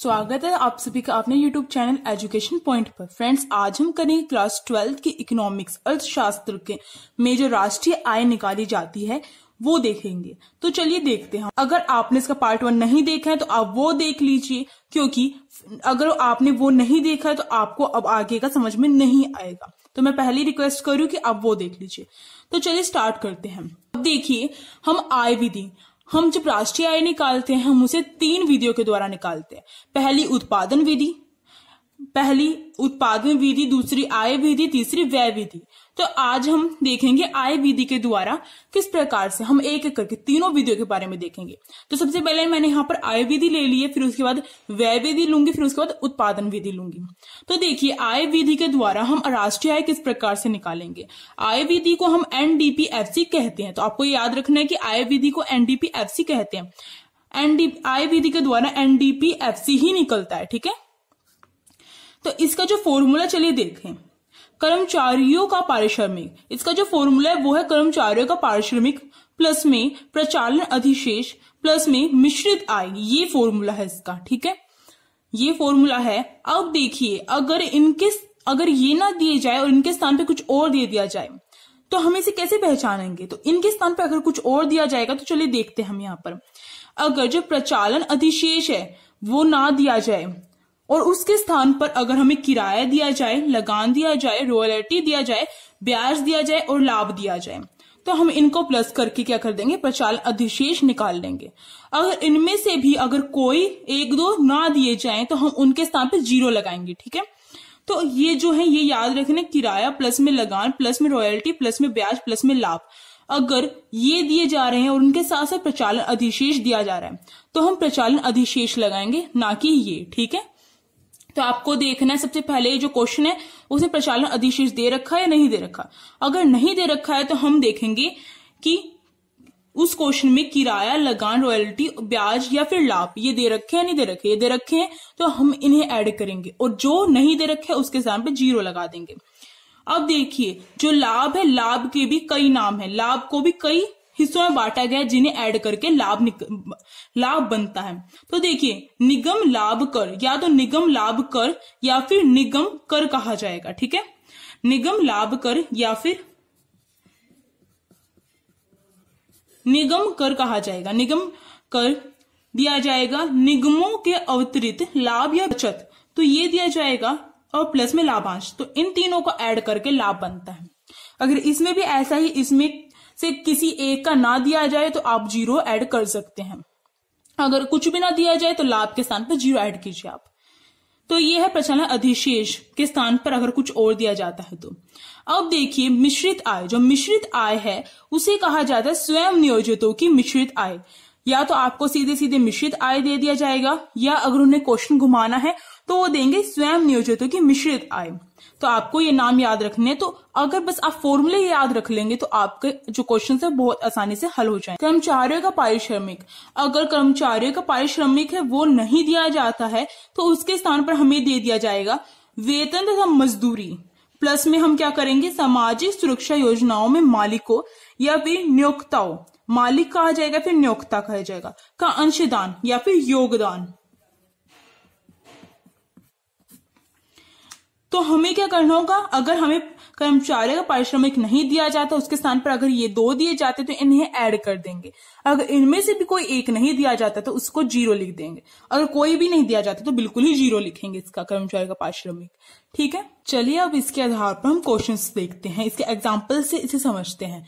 स्वागत है आप सभी का अपने यूट्यूब चैनल एजुकेशन पॉइंट पर फ्रेंड्स आज हम करेंगे क्लास ट्वेल्थ की इकोनॉमिक्स अर्थशास्त्र के में जो राष्ट्रीय आय निकाली जाती है वो देखेंगे तो चलिए देखते हैं अगर आपने इसका पार्ट वन नहीं देखा है तो आप वो देख लीजिए क्योंकि अगर आपने वो नहीं देखा है तो आपको अब आगे का समझ में नहीं आएगा तो मैं पहले रिक्वेस्ट करूं कि आप वो देख लीजिए तो चलिए स्टार्ट करते हैं अब देखिए हम आय विधि हम जब राष्ट्रीय आय निकालते हैं हम उसे तीन विधियों के द्वारा निकालते हैं पहली उत्पादन विधि पहली उत्पादन विधि दूसरी आय विधि तीसरी व्यय विधि तो आज हम देखेंगे आय विधि के द्वारा किस प्रकार से हम एक एक करके तीनों विधियों के बारे में देखेंगे तो सबसे पहले मैंने यहाँ पर आय विधि ले ली है फिर उसके बाद व्यय विधि लूंगी फिर उसके बाद उत्पादन विधि लूंगी तो देखिए आय विधि के द्वारा हम राष्ट्रीय आय किस प्रकार से निकालेंगे आय विधि को हम एनडीपीएफसी कहते हैं तो आपको याद रखना है कि आय विधि को एनडीपीएफसी कहते हैं एनडी आय विधि के द्वारा एनडीपीएफसी ही निकलता है ठीक है तो इसका जो फॉर्मूला चलिए देखें कर्मचारियों का पारिश्रमिक इसका जो फॉर्मूला है वो है कर्मचारियों का पारिश्रमिक प्लस में प्रचालन अधिशेष प्लस में मिश्रित आय ये फॉर्मूला है इसका ठीक है ये फॉर्मूला है अब देखिए अगर इनके अगर ये ना दिए जाए और इनके स्थान पे कुछ और दे दिया जाए तो हम इसे कैसे पहचानेंगे तो इनके स्थान पर अगर कुछ और दिया जाएगा तो चलिए देखते हैं हम यहाँ पर अगर जो प्रचालन अधिशेष है वो ना दिया जाए और उसके स्थान पर अगर हमें किराया दिया जाए लगान दिया जाए रॉयल्टी दिया जाए ब्याज दिया जाए और लाभ दिया जाए तो हम इनको प्लस करके क्या कर देंगे प्रचाल अधिशेष निकाल लेंगे अगर इनमें से भी अगर कोई एक दो ना दिए जाए तो हम उनके स्थान पर जीरो लगाएंगे ठीक है तो ये जो है ये याद रखने किराया प्लस में लगान प्लस में रॉयल्टी प्लस में ब्याज प्लस में लाभ अगर ये दिए जा रहे हैं और उनके साथ साथ प्रचालन अधिशेष दिया जा रहा है तो हम प्रचालन अधिशेष लगाएंगे ना कि ये ठीक है तो आपको देखना है सबसे पहले जो क्वेश्चन है उसने प्रचालन अधिशेष दे रखा है या नहीं दे रखा अगर नहीं दे रखा है तो हम देखेंगे कि उस क्वेश्चन में किराया लगान रॉयल्टी ब्याज या फिर लाभ ये दे रखे हैं नहीं दे रखे ये दे रखे हैं तो हम इन्हें ऐड करेंगे और जो नहीं दे रखे है उसके स्थान जीरो लगा देंगे अब देखिए जो लाभ है लाभ के भी कई नाम है लाभ को भी कई हिस्सों में बांटा गया जिन्हें ऐड करके लाभ लाभ बनता है तो देखिए निगम लाभ कर या तो निगम लाभ कर या फिर निगम कर कहा जाएगा ठीक है निगम लाभ कर या फिर निगम कर कहा जाएगा निगम कर दिया जाएगा निगमों के अवतरित लाभ या बचत तो ये दिया जाएगा और प्लस में लाभांश तो इन तीनों को ऐड करके लाभ बनता है अगर इसमें भी ऐसा ही इसमें से किसी एक का ना दिया जाए तो आप जीरो ऐड कर सकते हैं अगर कुछ भी ना दिया जाए तो लाभ के स्थान पर जीरो ऐड कीजिए आप तो ये है प्रचलन अधिशेष के स्थान पर अगर कुछ और दिया जाता है तो अब देखिए मिश्रित आय जो मिश्रित आय है उसे कहा जाता है स्वयं नियोजितों की मिश्रित आय या तो आपको सीधे सीधे मिश्रित आय दे दिया जाएगा या अगर उन्हें क्वेश्चन घुमाना है तो वो देंगे स्वयं नियोजित की मिश्रित आय तो आपको ये नाम याद रखने तो अगर बस आप फॉर्मूले याद रख लेंगे तो आपके जो क्वेश्चन है बहुत आसानी से हल हो जाए कर्मचारियों का पारिश्रमिक अगर कर्मचारियों का पारिश्रमिक है वो नहीं दिया जाता है तो उसके स्थान पर हमें दे दिया जाएगा वेतन तथा मजदूरी प्लस में हम क्या करेंगे सामाजिक सुरक्षा योजनाओं में मालिकों या फिर नियोक्ताओं मालिक कहा जाएगा फिर नियोक्ता कहा जाएगा का अंशदान या फिर योगदान तो हमें क्या करना होगा अगर हमें कर्मचारी का पारिश्रमिक नहीं दिया जाता उसके स्थान पर अगर ये दो दिए जाते तो इन्हें ऐड कर देंगे अगर इनमें से भी कोई एक नहीं दिया जाता तो उसको जीरो लिख देंगे अगर कोई भी नहीं दिया जाता तो बिल्कुल ही जीरो लिखेंगे इसका कर्मचारी का पारिश्रमिक ठीक है चलिए अब इसके आधार पर हम क्वेश्चन देखते हैं इसके एग्जाम्पल से इसे समझते हैं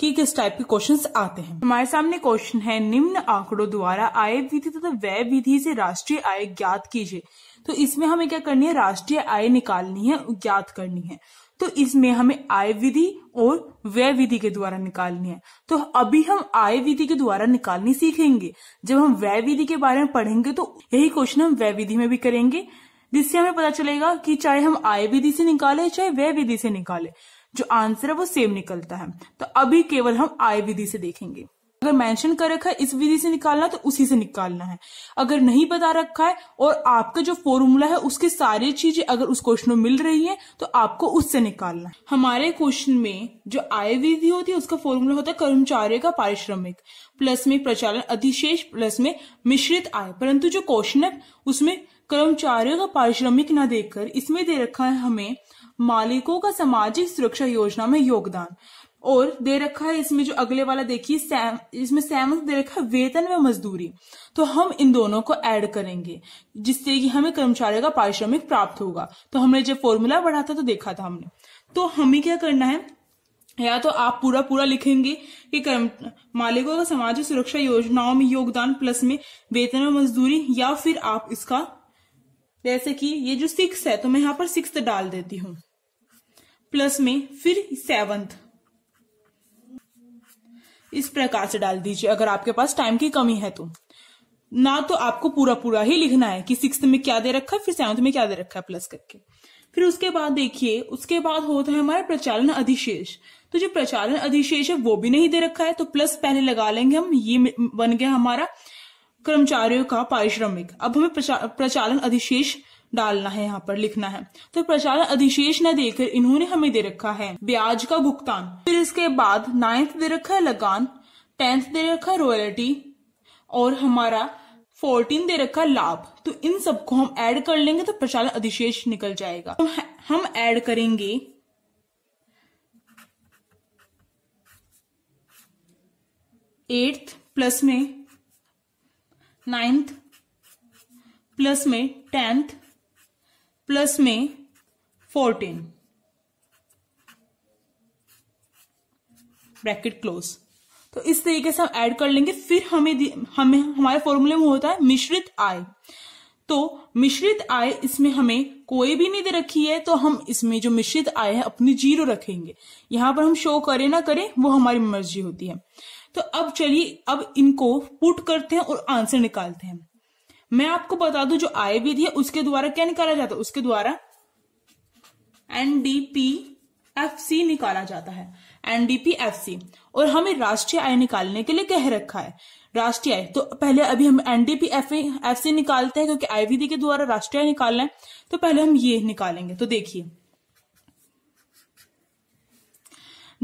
कि किस टाइप के क्वेश्चंस आते हैं हमारे सामने क्वेश्चन है निम्न आंकड़ों द्वारा आय विधि तथा व्यय विधि से राष्ट्रीय आय ज्ञात कीजिए तो इसमें हमें क्या करनी है राष्ट्रीय आय निकालनी है ज्ञात करनी है तो इसमें हमें आय विधि और व्यय विधि के द्वारा निकालनी है तो अभी हम आय विधि के द्वारा निकालनी सीखेंगे जब हम व्यय विधि के बारे में पढ़ेंगे तो यही क्वेश्चन हम व्यय विधि में भी करेंगे जिससे हमें पता चलेगा कि चाहे हम आय विधि से निकाले चाहे व्यय विधि से निकाले जो आंसर है वो सेम निकलता है तो अभी केवल हम आय विधि से देखेंगे अगर मेंशन कर रखा है इस विधि से निकालना तो उसी से निकालना है अगर नहीं बता रखा है और आपका जो फॉर्मूला है उसके सारी चीजें अगर उस क्वेश्चन में मिल रही है तो आपको उससे निकालना है हमारे क्वेश्चन में जो आय विधि होती है उसका फॉर्मूला होता है कर्मचारी का पारिश्रमिक प्लस में प्रचालन अधिशेष प्लस में मिश्रित आय परंतु जो क्वेश्चन है उसमें कर्मचारियों का पारिश्रमिक ना देकर इसमें दे रखा है हमें मालिकों का सामाजिक सुरक्षा योजना में योगदान और दे रखा है इसमें जो अगले वाला देखिए इसमें सेवंथ दे रखा है वेतन व मजदूरी तो हम इन दोनों को ऐड करेंगे जिससे कि हमें कर्मचारी का पारिश्रमिक प्राप्त होगा तो हमने जब फॉर्मूला बढ़ा था तो देखा था हमने तो हमें क्या करना है या तो आप पूरा पूरा लिखेंगे कि कर्म मालिकों का सामाजिक सुरक्षा योजनाओं में योगदान प्लस में वेतन व मजदूरी या फिर आप इसका जैसे कि ये जो सिक्स है तो मैं यहाँ पर सिक्स डाल देती हूँ प्लस में फिर सेवंथ इस प्रकार से डाल दीजिए अगर आपके पास टाइम की कमी है तो ना तो आपको पूरा पूरा ही लिखना है कि सिक्स में क्या दे रखा है फिर सेवंथ में क्या दे रखा है प्लस करके फिर उसके बाद देखिए उसके बाद होता है हमारा प्रचालन अधिशेष तो जो प्रचालन अधिशेष है वो भी नहीं दे रखा है तो प्लस पहले लगा लेंगे हम ये बन गया हमारा कर्मचारियों का पारिश्रमिक अब हमें प्रचा, प्रचालन अधिशेष डालना है यहाँ पर लिखना है तो प्रचार अधिशेष न देकर इन्होंने हमें दे रखा है ब्याज का भुगतान फिर इसके बाद नाइन्थ दे रखा है लगान टेंथ दे रखा है रॉयल्टी और हमारा फोर्टीन दे रखा लाभ तो इन सबको हम ऐड कर लेंगे तो प्रचार अधिशेष निकल जाएगा तो हम ऐड करेंगे एट्थ प्लस में नाइन्थ प्लस में टेंथ प्लस में फोर्टीन ब्रैकेट क्लोज तो इस तरीके से हम ऐड कर लेंगे फिर हमें हमें हमारे फॉर्मूले में होता है मिश्रित आय तो मिश्रित आय इसमें हमें कोई भी नहीं दे रखी है तो हम इसमें जो मिश्रित आय है अपनी जीरो रखेंगे यहां पर हम शो करें ना करें वो हमारी मर्जी होती है तो अब चलिए अब इनको पुट करते हैं और आंसर निकालते हैं मैं आपको बता दूं जो आय विधि है उसके द्वारा क्या निकाला जाता है उसके द्वारा एनडीपी एफ सी निकाला जाता है एनडीपी एफ सी और हमें राष्ट्रीय आय निकालने के लिए कह रखा है राष्ट्रीय आय तो पहले अभी हम एनडीपी एफ एफ सी निकालते हैं क्योंकि आय विधि के द्वारा राष्ट्रीय आय निकालना है तो पहले हम ये निकालेंगे तो देखिए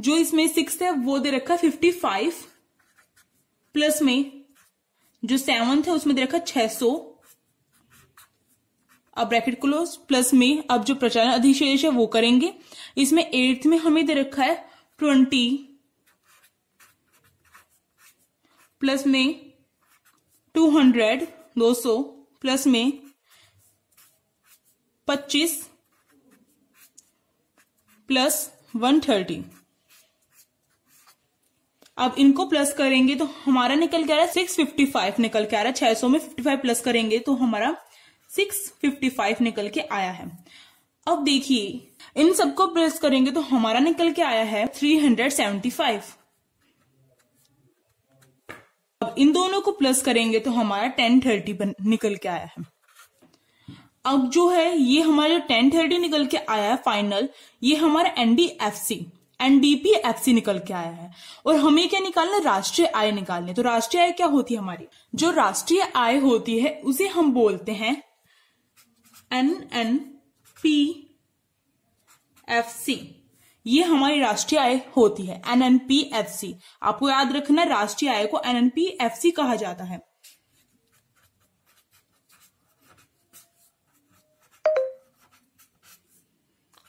जो इसमें सिक्स है वो दे रखा है फिफ्टी फाइव प्लस में जो सेवंथ है उसमें दे रखा छह सौ अब ब्रैकेट क्लोज प्लस में अब जो प्रचार अधिशेष है वो करेंगे इसमें एट्थ में हमें दे रखा है ट्वेंटी प्लस में टू हंड्रेड दो सौ प्लस में पच्चीस प्लस वन थर्टी अब इनको प्लस करेंगे तो हमारा निकल के आ रहा है सिक्स फिफ्टी फाइव निकल के आ रहा है छह सौ में फिफ्टी फाइव प्लस करेंगे तो हमारा सिक्स फिफ्टी फाइव निकल के आया है अब देखिए इन सबको प्लस करेंगे तो हमारा निकल के आया है थ्री हंड्रेड सेवेंटी फाइव अब इन दोनों को प्लस करेंगे तो हमारा टेन थर्टी निकल के आया है अब जो है ये हमारा जो टेन थर्टी निकल के आया है फाइनल ये हमारा एनडीएफसी एनडीपी एफसी निकल के आया है और हमें क्या निकालना राष्ट्रीय आय निकालने तो राष्ट्रीय आय क्या होती है हमारी जो राष्ट्रीय आय होती है उसे हम बोलते हैं N N P F C ये हमारी राष्ट्रीय आय होती है N N P F C आपको याद रखना राष्ट्रीय आय को N N P F C कहा जाता है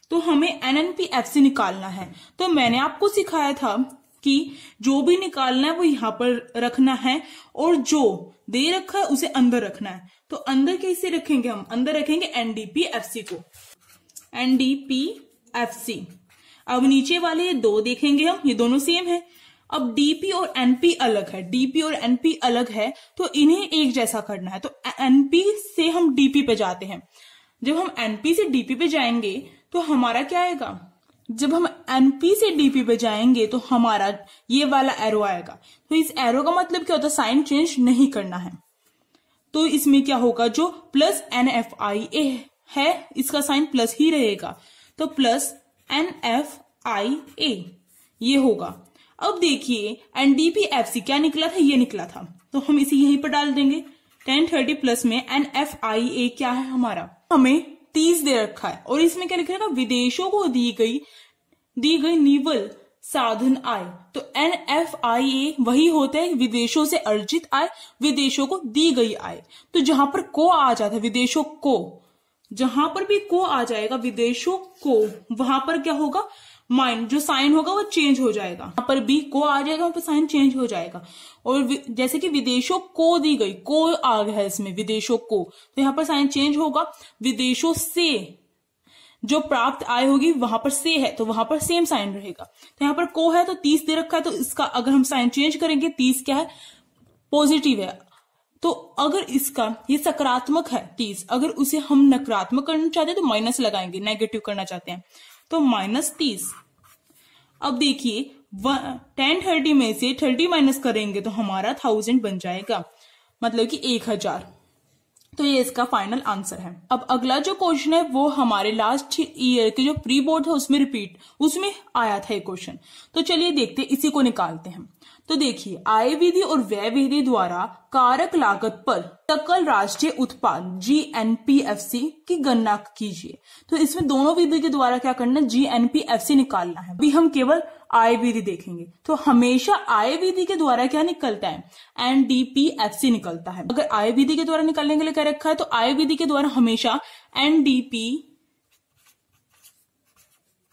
तो हमें एन एन पी एफ निकालना है तो मैंने आपको सिखाया था कि जो भी निकालना है वो यहाँ पर रखना है और जो दे रखा है उसे अंदर रखना है तो अंदर कैसे रखेंगे हम अंदर रखेंगे एनडीपी एफ सी को एनडीपी एफ सी अब नीचे वाले ये दो देखेंगे हम ये दोनों सेम है अब डीपी और एनपी अलग है डीपी और एनपी अलग है तो इन्हें एक जैसा करना है तो एनपी से हम डीपी पे जाते हैं जब हम एनपी से डीपी पे जाएंगे तो हमारा क्या आएगा जब हम एनपी से डीपी पे जाएंगे तो हमारा ये वाला एरो आएगा तो इस एरो का मतलब क्या होता है साइन चेंज नहीं करना है तो इसमें क्या होगा जो plus N F I A है इसका साइन प्लस ही रहेगा तो plus N F I A ये होगा अब देखिए सी क्या निकला था ये निकला था तो हम इसे यहीं पर डाल देंगे टेन थर्टी प्लस में एन एफ आई ए क्या है हमारा हमें तीस दे रखा है और इसमें क्या लिखा रहेगा विदेशों को दी गई दी गई निवल साधन आय तो एन एफ आई ए वही होता है विदेशों से अर्जित आय विदेशों को दी गई आय तो जहां पर को आ जाता है विदेशों को जहां पर भी को आ जाएगा विदेशों को वहां पर क्या होगा माइंड जो साइन होगा वो चेंज हो जाएगा यहाँ पर बी को आ जाएगा वहां पर साइन चेंज हो जाएगा और जैसे कि विदेशों को दी गई को आ गया है इसमें विदेशों को तो यहाँ पर साइन चेंज होगा विदेशों से जो प्राप्त आय होगी वहां पर से है तो वहां पर सेम साइन रहेगा तो यहाँ पर को है तो तीस दे रखा है तो इसका अगर हम साइन चेंज करेंगे तीस क्या है पॉजिटिव है तो अगर इसका ये सकारात्मक है तीस अगर उसे हम नकारात्मक करना चाहते हैं तो माइनस लगाएंगे नेगेटिव करना चाहते हैं तो माइनस तीस अब देखिए टेन थर्टी में से थर्टी माइनस करेंगे तो हमारा थाउजेंड बन जाएगा मतलब कि एक हजार तो ये इसका फाइनल आंसर है अब अगला जो क्वेश्चन है वो हमारे लास्ट ईयर के जो प्री बोर्ड था उसमें रिपीट उसमें आया था ये क्वेश्चन तो चलिए देखते इसी को निकालते हैं तो देखिए आय विधि और व्यय विधि द्वारा कारक लागत पर सकल राष्ट्रीय उत्पाद G N P F C की गणना कीजिए तो इसमें दोनों विधि के द्वारा क्या करना G N P F C निकालना है अभी हम केवल आय विधि देखेंगे तो हमेशा आय विधि के द्वारा क्या निकलता है एनडीपीएफसी निकलता है अगर आय विधि के द्वारा निकालने के लिए क्या रखा है तो आय विधि के द्वारा हमेशा एनडीपी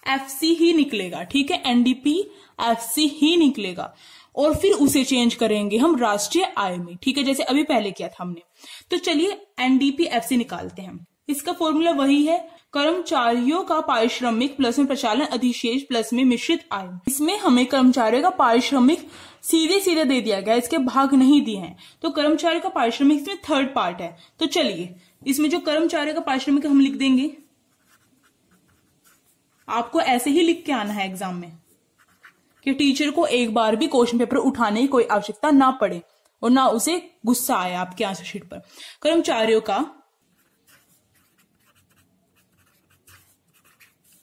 एफसी एफ सी ही निकलेगा ठीक है एनडीपी एफसी ही निकलेगा और फिर उसे चेंज करेंगे हम राष्ट्रीय आय में ठीक है जैसे अभी पहले किया था हमने तो चलिए एनडीपीएफ से निकालते हैं इसका फॉर्मूला वही है कर्मचारियों का पारिश्रमिक प्लस में प्रचालन अधिशेष प्लस में मिश्रित आय इसमें हमें कर्मचारियों का पारिश्रमिक सीधे सीधे दे दिया गया इसके भाग नहीं दिए हैं तो कर्मचारी का पारिश्रमिक इसमें थर्ड पार्ट है तो चलिए इसमें जो कर्मचारी का पारिश्रमिक हम लिख देंगे आपको ऐसे ही लिख के आना है एग्जाम में कि टीचर को एक बार भी क्वेश्चन पेपर उठाने की कोई आवश्यकता ना पड़े और ना उसे गुस्सा आया आपके आंसर शीट पर कर्मचारियों का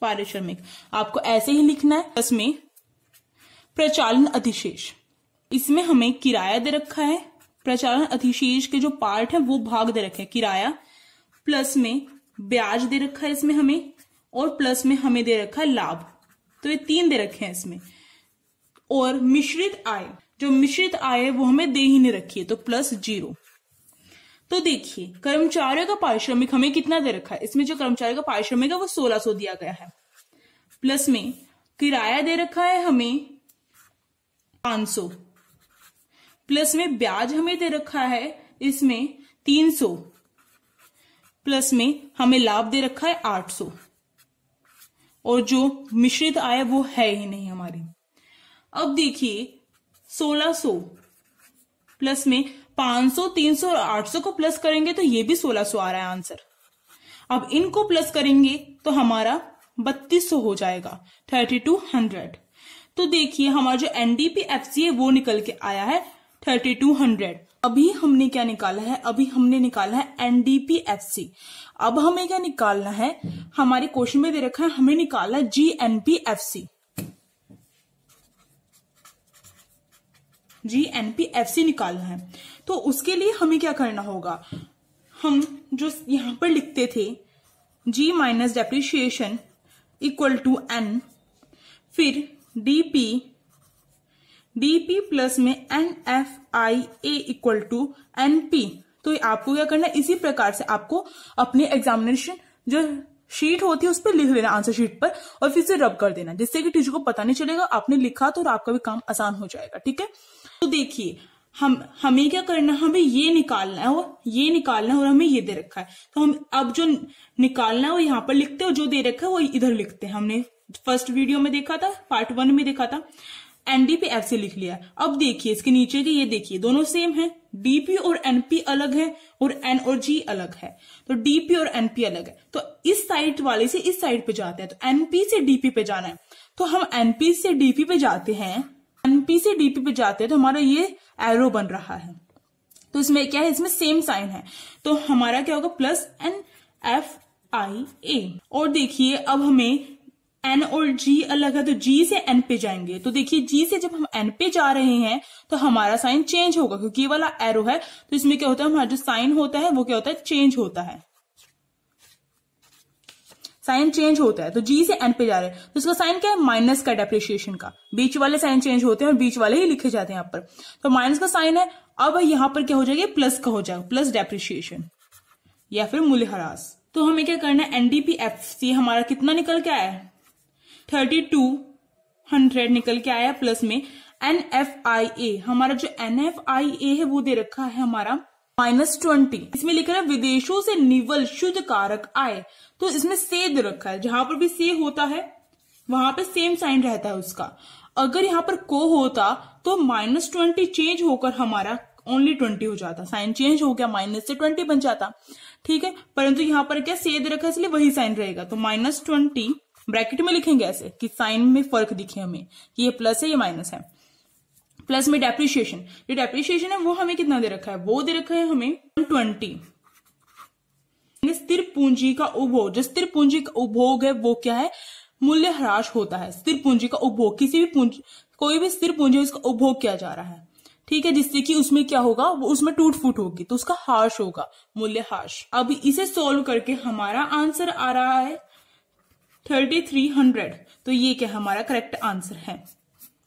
पारिश्रमिक आपको ऐसे ही लिखना है दस में प्रचालन अधिशेष इसमें हमें किराया दे रखा है प्रचालन अधिशेष के जो पार्ट है वो भाग दे रखे किराया प्लस में ब्याज दे रखा है इसमें हमें और प्लस में हमें दे रखा है लाभ तो ये तीन दे रखे हैं इसमें और मिश्रित आय जो मिश्रित आय है वो हमें दे ही नहीं रखी है तो प्लस जीरो तो देखिए कर्मचारियों का पारिश्रमिक हमें कितना दे रखा है इसमें जो कर्मचारियों का पारिश्रमिक है वो सोलह सो दिया गया है प्लस में किराया दे रखा है हमें पांच सौ प्लस में ब्याज हमें दे रखा है इसमें तीन सौ प्लस में हमें लाभ दे रखा है आठ सौ और जो मिश्रित आय वो है ही नहीं हमारी अब देखिए 1600 प्लस में 500, 300 और 800 को प्लस करेंगे तो ये भी 1600 आ रहा है आंसर अब इनको प्लस करेंगे तो हमारा 3200 हो जाएगा 3200 तो देखिए हमारा जो एनडीपी है वो निकल के आया है 3200 अभी हमने क्या निकाला है अभी हमने निकाला है एनडीपी अब हमें क्या निकालना है हमारे क्वेश्चन में दे रखा है हमें निकालना है G P F C G N P F C निकालना है तो उसके लिए हमें क्या करना होगा हम जो यहां पर लिखते थे G minus depreciation equal to N फिर D P D P plus में N F I A equal to N P तो आपको क्या करना है इसी प्रकार से आपको अपने एग्जामिनेशन जो शीट होती है उस पर लिख लेना आंसर शीट पर और फिर से रब कर देना जिससे कि टीचर को पता नहीं चलेगा आपने लिखा तो और आपका भी काम आसान हो जाएगा ठीक है तो देखिए हम हमें क्या करना है हमें ये निकालना है और ये निकालना है और हमें ये दे रखा है तो हम अब जो निकालना है वो यहाँ पर लिखते हैं और जो दे रखा है वो इधर लिखते हैं हमने फर्स्ट वीडियो में देखा था पार्ट वन में देखा था एनडी पे एफ से लिख लिया अब देखिए इसके नीचे के ये देखिए दोनों सेम है डीपी और एनपी अलग है और एन और जी अलग है तो डीपी और एनपी अलग है तो इस साइड वाले से इस साइड पे जाते हैं तो एनपी से डीपी पे जाना है तो हम एनपी से डीपी पे जाते हैं एनपी से डीपी पे जाते हैं तो हमारा ये एरो बन रहा है तो इसमें क्या है इसमें सेम साइन है तो हमारा क्या होगा plus N F I A और देखिए अब हमें एन और जी अलग है तो जी से एन पे जाएंगे तो देखिए जी से जब हम एन पे जा रहे हैं तो हमारा साइन चेंज होगा क्योंकि ये वाला एरो है तो इसमें क्या होता है हमारा जो साइन होता है वो क्या होता है चेंज होता है साइन चेंज होता है तो जी से एन पे जा रहे हैं तो इसका साइन क्या है माइनस का डेप्रिशिएशन का बीच वाले साइन चेंज होते हैं और बीच वाले ही लिखे जाते हैं यहाँ पर तो माइनस का साइन है अब यहां पर क्या हो जाएगा प्लस का हो जाएगा प्लस डेप्रिशिएशन या फिर मूल्यह्रास तो हमें क्या करना है एनडीपीएफ से हमारा कितना निकल के आया है थर्टी टू हंड्रेड निकल के आया प्लस में एन एफ आई ए हमारा जो एन एफ आई ए है वो दे रखा है हमारा माइनस ट्वेंटी इसमें लिखा है विदेशों से निवल शुद्ध कारक आय तो इसमें से दे रखा है जहां पर भी से होता है वहां पर सेम साइन रहता है उसका अगर यहाँ पर को होता तो माइनस ट्वेंटी चेंज होकर हमारा ओनली ट्वेंटी हो जाता साइन चेंज हो गया माइनस से ट्वेंटी बन जाता ठीक है परंतु यहाँ पर क्या सेद रखा इसलिए वही साइन रहेगा तो माइनस ट्वेंटी ब्रैकेट में लिखेंगे ऐसे कि साइन में फर्क दिखे हमें कि ये प्लस है ये माइनस है प्लस में डेप्रिशिएशन जो डेप्रिशिएशन है वो हमें कितना दे रखा है वो दे रखा है हमें ट्वेंटी स्थिर पूंजी का उपभोग जो स्थिर पूंजी का उपभोग है वो क्या है मूल्य ह्रास होता है स्थिर पूंजी का उपभोग किसी भी पूंजी कोई भी स्थिर पूंजी उसका उपभोग किया जा रहा है ठीक है जिससे कि उसमें क्या होगा वो उसमें टूट फूट होगी तो उसका हार्श होगा मूल्य हार्श अब इसे सोल्व करके हमारा आंसर आ रहा है थर्टी थ्री हंड्रेड तो ये क्या हमारा करेक्ट आंसर है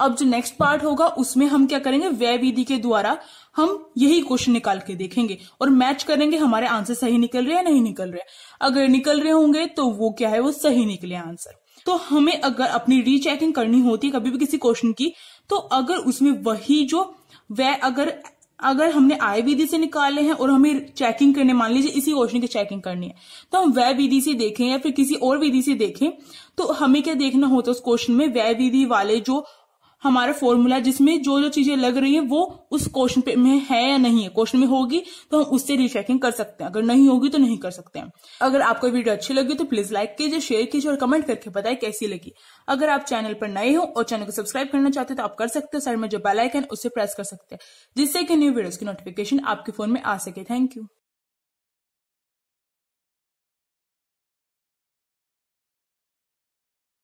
अब जो नेक्स्ट पार्ट होगा उसमें हम क्या करेंगे व्यय विधि के द्वारा हम यही क्वेश्चन निकाल के देखेंगे और मैच करेंगे हमारे आंसर सही निकल रहे हैं नहीं निकल रहे अगर निकल रहे होंगे तो वो क्या है वो सही निकले आंसर तो हमें अगर अपनी रीचेकिंग करनी होती है कभी भी किसी क्वेश्चन की तो अगर उसमें वही जो वे अगर अगर हमने आय विधि से निकाले हैं और हमें चेकिंग करने मान लीजिए इसी क्वेश्चन की चेकिंग करनी है तो हम वह विधि से देखें या फिर किसी और विधि से देखें तो हमें क्या देखना होता है उस क्वेश्चन में वह विधि वाले जो हमारा फॉर्मूला जिसमें जो जो चीजें लग रही है वो उस क्वेश्चन पे में है या नहीं है क्वेश्चन में होगी तो हम उससे रिचेकिंग कर सकते हैं अगर नहीं होगी तो नहीं कर सकते हैं अगर आपको वीडियो अच्छी लगी तो प्लीज लाइक कीजिए शेयर कीजिए और कमेंट करके बताए कैसी लगी अगर आप चैनल पर नए हो और चैनल को सब्सक्राइब करना चाहते हो तो आप कर सकते हैं साइड में जो बेलाइकन उसे प्रेस कर सकते हैं जिससे कि न्यू वीडियोज की नोटिफिकेशन आपके फोन में आ सके थैंक यू